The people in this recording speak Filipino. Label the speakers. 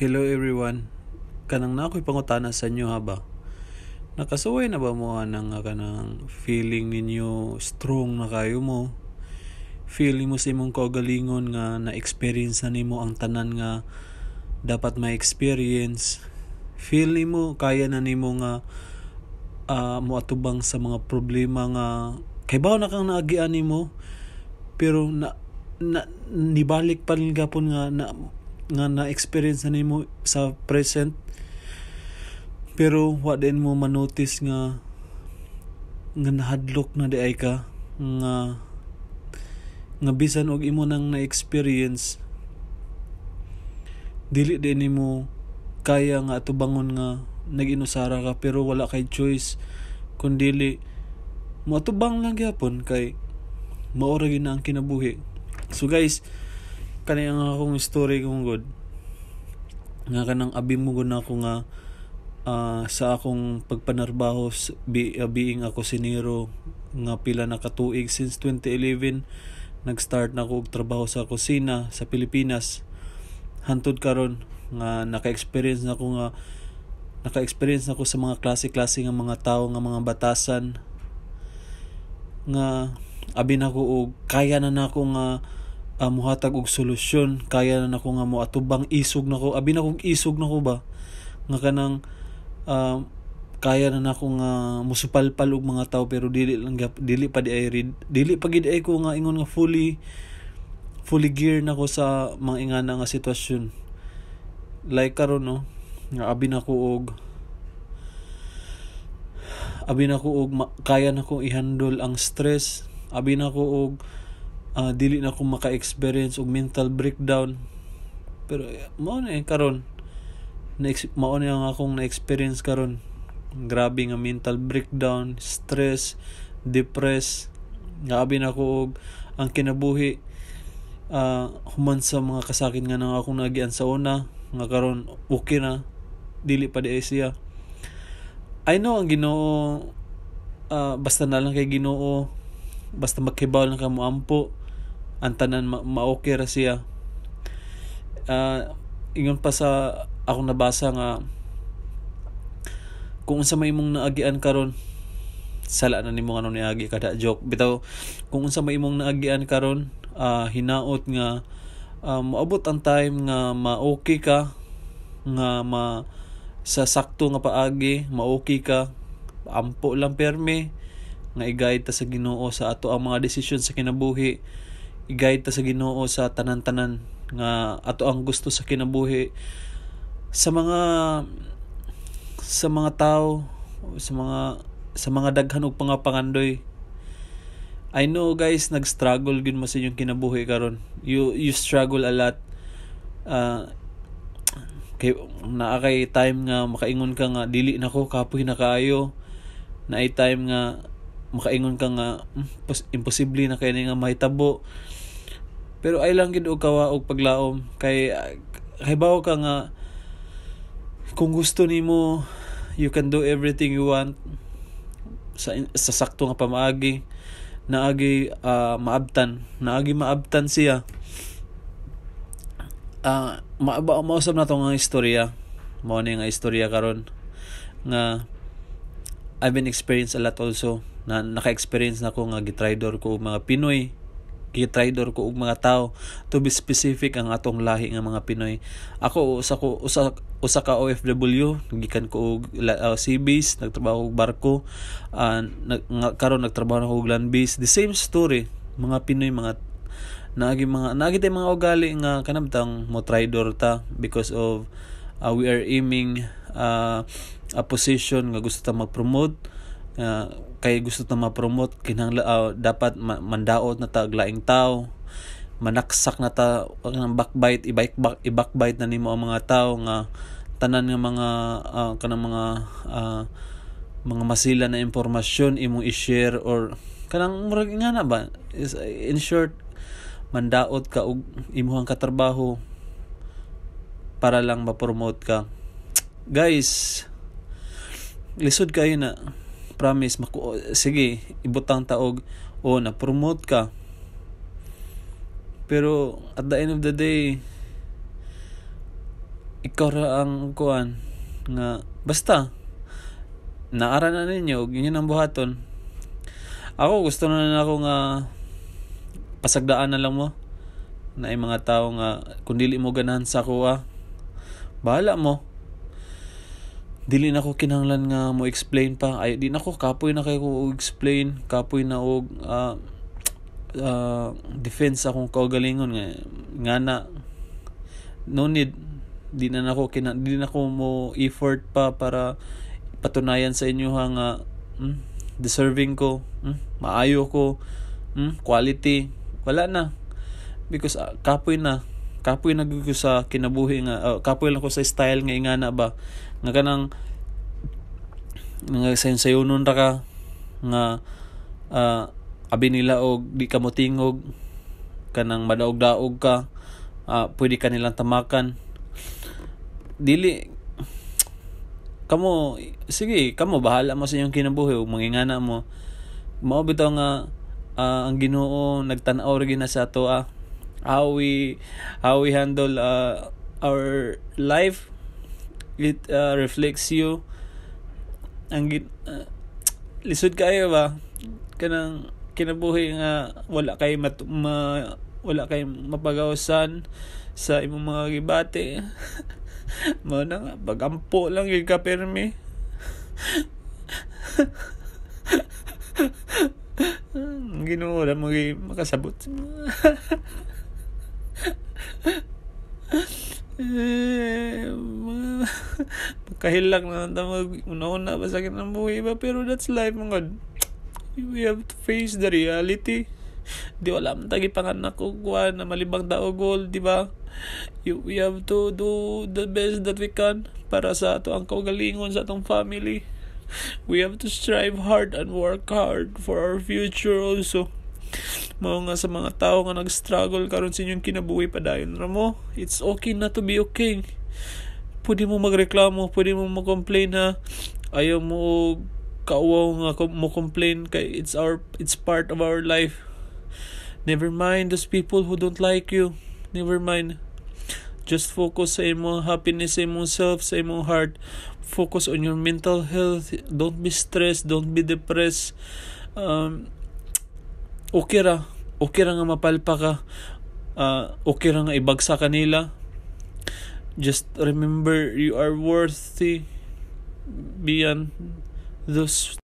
Speaker 1: Hello everyone. Kanang na ako'y pangutana sa inyo ha ba? Nakasuway na ba mo nang ah, kanang feeling ninyo strong na kayo mo? Feeling mo sa imong kaugalingon nga na-experience na nimo ang tanan nga dapat ma-experience. Feeling mo kaya na nimo nga uh, moatubang sa mga problema nga kay bawo na kang naagian nimo pero na, na nibalik pa rin gapon nga na nga na-experience na nimo sa present pero wa din mo manotice nga nga nahadlok na di ay ka nga nga bisan og imo nang na-experience dili din nimo kaya nga bangon nga naginusara ka pero wala kay choice kun dili mo lang gyapon kay maura gyud na ang kinabuhi so guys kani nga akong story kong good nga kanang abi mo na ako nga uh, sa akong pagpanarbaho be, uh, ah, being ako sinero nga pila na katuig since 2011 nag-start na ako og trabaho sa kusina sa Pilipinas hantud karon nga naka-experience na ako nga naka-experience na ako sa mga klase-klase nga mga tao nga mga batasan nga abi na ko og kaya na nako na nga uh, muhatag og solusyon kaya na nako nga mo atubang isog nako abi na kong isog nako ba nga kanang uh, kaya na nako nga musupalpal og mga tao pero dili lang dili pa di ay read dili pa gid ay ko nga ingon nga fully fully gear nako sa mga ingana nga sitwasyon like karon no nga abi nako og abi nako og kaya nako i-handle ang stress abi nako og uh, dili na ko maka-experience og mental breakdown pero eh, mao na eh, karon na mao na ang akong na-experience karon grabe nga mental breakdown stress depress grabe na ko og ang kinabuhi uh, human sa mga kasakit nga nang akong nagian sa una nga karon okay na dili pa di siya I know ang Ginoo uh, basta na lang kay Ginoo basta magkibaw lang ka mo ampo ang tanan ma- okay ra siya uh, ingon pa sa akong nabasa nga kung unsa may imong naagian karon sala na nimo ano niagi kada joke bitaw kung unsa may imong naagian karon uh, hinaot nga uh, ah, maabot ang time nga ma-okay ka nga ma sa sakto nga paagi ma-okay ka ampo lang perme nga i-guide ta sa Ginoo sa ato ang mga desisyon sa kinabuhi i-guide ta sa Ginoo sa tanan-tanan nga ato ang gusto sa kinabuhi sa mga sa mga tao sa mga sa mga daghan og pangapangandoy I know guys nag-struggle gyud mo sa inyong kinabuhi karon you you struggle a lot uh, kay naa kay time nga makaingon ka nga dili nako kapoy na kaayo na ay time nga makaingon ka nga hmm, imposible na kay nga mahitabo pero ay lang gid og kawa og paglaom kay hibaw ka nga kung gusto nimo you can do everything you want sa sa sakto nga pamaagi naagi uh, maabtan naagi maabtan siya uh, ah, ma mausab na tong nga istorya mao ni nga istorya karon nga I've been experience a lot also na naka-experience na ko nga gitraydor ko mga Pinoy gitraydor ko og mga tao to be specific ang atong lahi nga mga Pinoy ako usa ko usa usa ka OFW gikan ko og uh, sea nagtrabaho og barko uh, nga, karon nagtrabaho na og land base the same story mga Pinoy mga naagi mga naagi tay mga ugali nga kanamtang mo traidor ta because of uh, we are aiming uh, a position nga gusto ta mag-promote uh, kay gusto ta ma-promote kinang uh, ah, dapat ma- mandaot na ta laing tao manaksak na ta kanang backbite ibike back, i na nimo ang mga tao nga tanan nga mga uh, kanang mga uh, mga masila na impormasyon imong i-share or kanang murag nga na ba is in short mandaot ka og imuhang katrabaho para lang ma-promote ka guys lisod kayo na promise maku sige ibutang taog o na promote ka pero at the end of the day ikaw ra ang kuan nga basta naara na ninyo yun ang buhaton ako gusto na na ako nga pasagdaan na lang mo na ay mga tao nga kung dili mo ganahan sa kuha bahala mo dili na ko kinahanglan nga mo explain pa ay di na ko kapoy na kay ko explain kapoy na og uh, uh, defense akong kaugalingon nga nga na no need di na nako kina di na ko mo effort pa para patunayan sa inyo ha nga mm, deserving ko mm, maayo ko mm, quality wala na because uh, kapoy na kapoy na ko sa kinabuhi nga uh, kapoy lang ko sa style nga ingana ba nga kanang nga sayon-sayonon ra ka nga uh, abi nila og di ka motingog kanang madaog-daog ka uh, pwede ka nilang tamakan dili kamo sige kamo bahala mo sa inyong kinabuhi ug mangingana mo mao bitaw nga uh, ang Ginoo nagtan-aw ra gina sa ato ah how we how we handle uh, our life it uh, reflects you ang git uh, lisod kayo ba kanang kinabuhi nga wala kay mat, ma, wala kay mapagawasan sa imong mga gibate mo na nga pagampo lang gyud ka permi Ginoo ra mo makasabot eh, mga, kahilak na naman una-una masakit ng buhay ba pero that's life mga God we have to face the reality di wala man tagi panganak ko kuan na malibang daog goal di ba you, we have to do the best that we can para sa ato ang kaugalingon sa atong family we have to strive hard and work hard for our future also Mao nga sa mga tao nga nag-struggle karon sa inyong kinabuhi padayon ra mo. It's okay na to be okay. Pwede mo magreklamo, pwede mo mag-complain ha. Ayaw mo kauwaw nga mo complain kay it's our it's part of our life. Never mind those people who don't like you. Never mind. Just focus sa imong happiness, sa imong self, sa imong heart. Focus on your mental health. Don't be stressed. Don't be depressed. Um, okay ra okay ra nga mapalpa ka uh, ah, okay ra nga ibagsa kanila just remember you are worthy beyond those